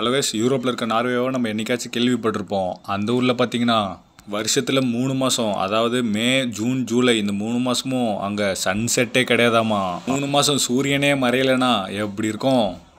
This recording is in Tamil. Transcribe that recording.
அலவேஸ் யூரோப்பில் இருக்க நார்வேவோ நம்ம என்றைக்காச்சும் கேள்விப்பட்டிருப்போம் அந்த ஊரில் பார்த்தீங்கன்னா வருஷத்தில் மூணு மாதம் அதாவது மே ஜூன் ஜூலை இந்த மூணு மாதமும் அங்கே சன்செட்டே கிடையாதாமா மூணு மாதம் சூரியனே மறையலைன்னா எப்படி இருக்கும்